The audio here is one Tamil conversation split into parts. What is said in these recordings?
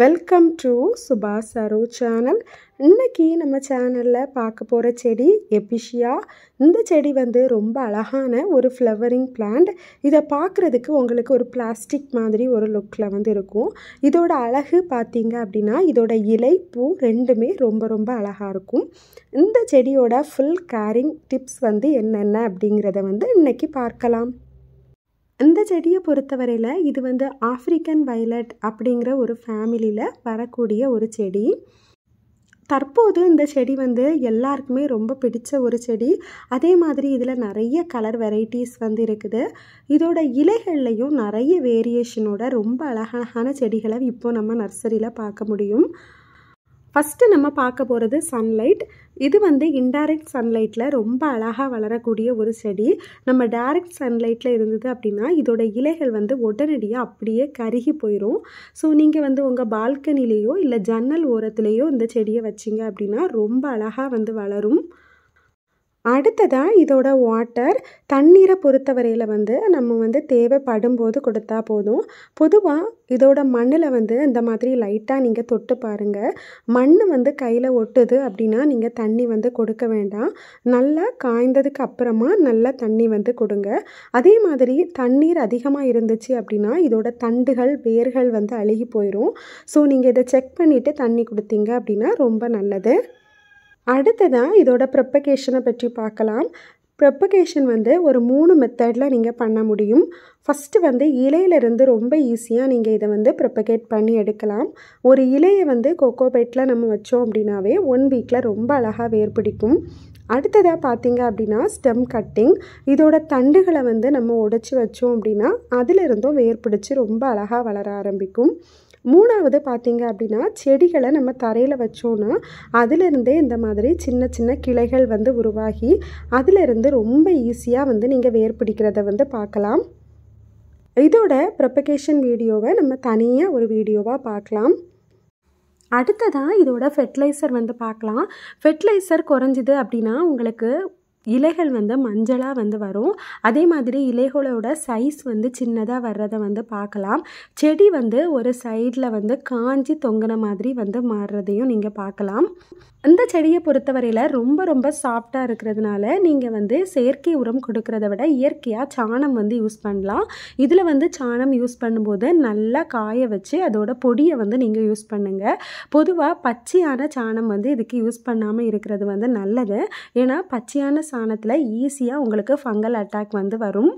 வெல்கம் டு சுபாஷ் சரு சேனல் இன்றைக்கி நம்ம சேனலில் பார்க்க போகிற செடி எபிஷியா இந்த செடி வந்து ரொம்ப அழகான ஒரு ஃப்ளவரிங் பிளான்ட் இதை பார்க்குறதுக்கு உங்களுக்கு ஒரு பிளாஸ்டிக் மாதிரி ஒரு லுக்கில் வந்து இருக்கும் இதோட அழகு பார்த்தீங்க அப்படின்னா இதோட இலை பூ ரெண்டுமே ரொம்ப ரொம்ப அழகாக இருக்கும் இந்த செடியோட ஃபுல் கேரிங் டிப்ஸ் வந்து என்னென்ன அப்படிங்கிறத வந்து இன்றைக்கி பார்க்கலாம் இந்த செடியை பொறுத்தவரையில் இது வந்து ஆஃப்ரிக்கன் வயலட் அப்படிங்கிற ஒரு ஃபேமிலியில் வரக்கூடிய ஒரு செடி தற்போது இந்த செடி வந்து எல்லாருக்குமே ரொம்ப பிடிச்ச ஒரு செடி அதே மாதிரி இதில் நிறைய கலர் வெரைட்டிஸ் வந்து இருக்குது இதோட இலைகள்லையும் நிறைய வேரியேஷனோட ரொம்ப அழகழகான செடிகளை இப்போ நம்ம நர்சரியில் பார்க்க முடியும் ஃபஸ்ட்டு நம்ம பார்க்க போகிறது சன்லைட் இது வந்து இன்டைரக்ட் சன்லைட்டில் ரொம்ப அழகாக வளரக்கூடிய ஒரு செடி நம்ம டைரக்ட் சன்லைட்டில் இருந்தது அப்படின்னா இதோட இலைகள் வந்து உடனடியாக அப்படியே கருகி போயிடும் ஸோ நீங்கள் வந்து உங்கள் பால்கனிலேயோ இல்லை ஜன்னல் ஓரத்துலேயோ இந்த செடியை வச்சிங்க அப்படின்னா ரொம்ப அழகாக வந்து வளரும் அடுத்ததாக இதோட வாட்டர் தண்ணீரை பொறுத்த வரையில் வந்து நம்ம வந்து தேவைப்படும் போது கொடுத்தா போதும் பொதுவாக இதோட மண்ணில் வந்து இந்த மாதிரி லைட்டாக நீங்கள் தொட்டு பாருங்கள் மண் வந்து கையில் ஒட்டுது அப்படின்னா நீங்கள் தண்ணி வந்து கொடுக்க வேண்டாம் நல்லா காய்ந்ததுக்கு அப்புறமா நல்லா தண்ணி வந்து கொடுங்க அதே மாதிரி தண்ணீர் அதிகமாக இருந்துச்சு அப்படின்னா இதோட தண்டுகள் வேர்கள் வந்து அழுகி போயிடும் ஸோ நீங்கள் இதை செக் பண்ணிவிட்டு தண்ணி கொடுத்தீங்க அப்படின்னா ரொம்ப நல்லது அடுத்ததாக இதோட ப்ரிப்பகேஷனை பற்றி பார்க்கலாம் ப்ரொப்பகேஷன் வந்து ஒரு மூணு மெத்தடில் நீங்கள் பண்ண முடியும் ஃபஸ்ட்டு வந்து இலையிலேருந்து ரொம்ப ஈஸியாக நீங்கள் இதை வந்து ப்ரொப்பகேட் பண்ணி எடுக்கலாம் ஒரு இலையை வந்து கொக்கோ நம்ம வச்சோம் அப்படின்னாவே ஒன் வீக்கில் ரொம்ப அழகாக வேர் பிடிக்கும் அடுத்ததாக பார்த்தீங்க அப்படின்னா ஸ்டெம் கட்டிங் இதோட தண்டுகளை வந்து நம்ம உடைச்சி வச்சோம் அப்படின்னா அதிலிருந்தும் வேர் பிடிச்சி ரொம்ப அழகாக வளர ஆரம்பிக்கும் மூணாவது பார்த்தீங்க அப்படின்னா செடிகளை நம்ம தரையில் வச்சோன்னா அதிலிருந்தே இந்த மாதிரி சின்ன சின்ன கிளைகள் வந்து உருவாகி அதிலிருந்து ரொம்ப ஈஸியாக வந்து நீங்கள் வேர் பிடிக்கிறத வந்து பார்க்கலாம் இதோட ப்ரொபகேஷன் வீடியோவை நம்ம தனியாக ஒரு வீடியோவாக பார்க்கலாம் அடுத்ததாக இதோட ஃபெர்டிலைசர் வந்து பார்க்கலாம் ஃபெர்டிலைசர் குறைஞ்சிது அப்படின்னா உங்களுக்கு இலைகள் வந்து மஞ்சளாக வந்து வரும் அதே மாதிரி இலைகளோட சைஸ் வந்து சின்னதாக வர்றதை வந்து பார்க்கலாம் செடி வந்து ஒரு சைடில் வந்து காஞ்சி தொங்கின மாதிரி வந்து மாறுறதையும் நீங்கள் பார்க்கலாம் இந்த செடியை பொறுத்தவரையில் ரொம்ப ரொம்ப சாஃப்டாக இருக்கிறதுனால நீங்கள் வந்து செயற்கை உரம் கொடுக்கறத விட இயற்கையாக சாணம் வந்து யூஸ் பண்ணலாம் இதில் வந்து சாணம் யூஸ் பண்ணும்போது நல்லா காய வச்சு அதோட பொடியை வந்து நீங்கள் யூஸ் பண்ணுங்கள் பொதுவாக பச்சையான சாணம் வந்து இதுக்கு யூஸ் பண்ணாமல் இருக்கிறது வந்து நல்லது ஏன்னா பச்சையான சாணத்தில் ஈஸியாக உங்களுக்கு ஃபங்கல் அட்டாக் வந்து வரும்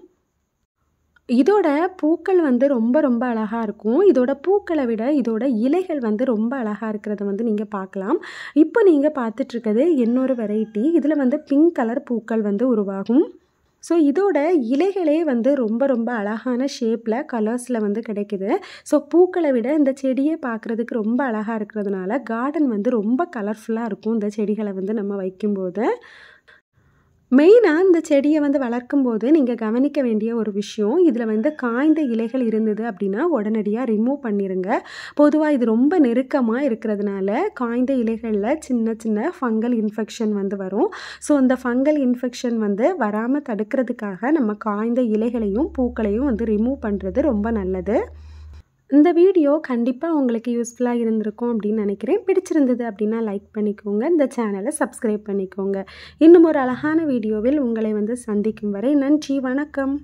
இதோட பூக்கள் வந்து ரொம்ப ரொம்ப அழகாக இருக்கும் இதோட பூக்களை விட இதோட இலைகள் வந்து ரொம்ப அழகாக இருக்கிறத வந்து நீங்கள் பார்க்கலாம் இப்போ நீங்கள் பார்த்துட்ருக்கிறது இன்னொரு வெரைட்டி இதில் வந்து பிங்க் கலர் பூக்கள் வந்து உருவாகும் ஸோ இதோட இலைகளே வந்து ரொம்ப ரொம்ப அழகான ஷேப்பில் கலர்ஸில் வந்து கிடைக்குது ஸோ பூக்களை விட இந்த செடியை பார்க்குறதுக்கு ரொம்ப அழகாக இருக்கிறதுனால கார்டன் வந்து ரொம்ப கலர்ஃபுல்லாக இருக்கும் இந்த செடிகளை வந்து நம்ம வைக்கும்போது மெயினாக இந்த செடியை வந்து வளர்க்கும் போது நீங்கள் கவனிக்க வேண்டிய ஒரு விஷயம் இதில் வந்து காய்ந்த இலைகள் இருந்தது அப்படின்னா உடனடியாக ரிமூவ் பண்ணிடுங்க பொதுவாக இது ரொம்ப நெருக்கமாக இருக்கிறதுனால காய்ந்த இலைகளில் சின்ன சின்ன ஃபங்கல் இன்ஃபெக்ஷன் வந்து வரும் ஸோ அந்த ஃபங்கல் இன்ஃபெக்ஷன் வந்து வராமல் தடுக்கிறதுக்காக நம்ம காய்ந்த இலைகளையும் பூக்களையும் வந்து ரிமூவ் பண்ணுறது ரொம்ப நல்லது இந்த வீடியோ கண்டிப்பாக உங்களுக்கு யூஸ்ஃபுல்லாக இருந்திருக்கும் அப்படின்னு நினைக்கிறேன் பிடிச்சிருந்தது அப்படின்னா லைக் பண்ணிக்கோங்க இந்த சேனலை சப்ஸ்கிரைப் பண்ணிக்கோங்க இன்னும் ஒரு அழகான வீடியோவில் உங்களை வந்து சந்திக்கும் வரை நன்றி வணக்கம்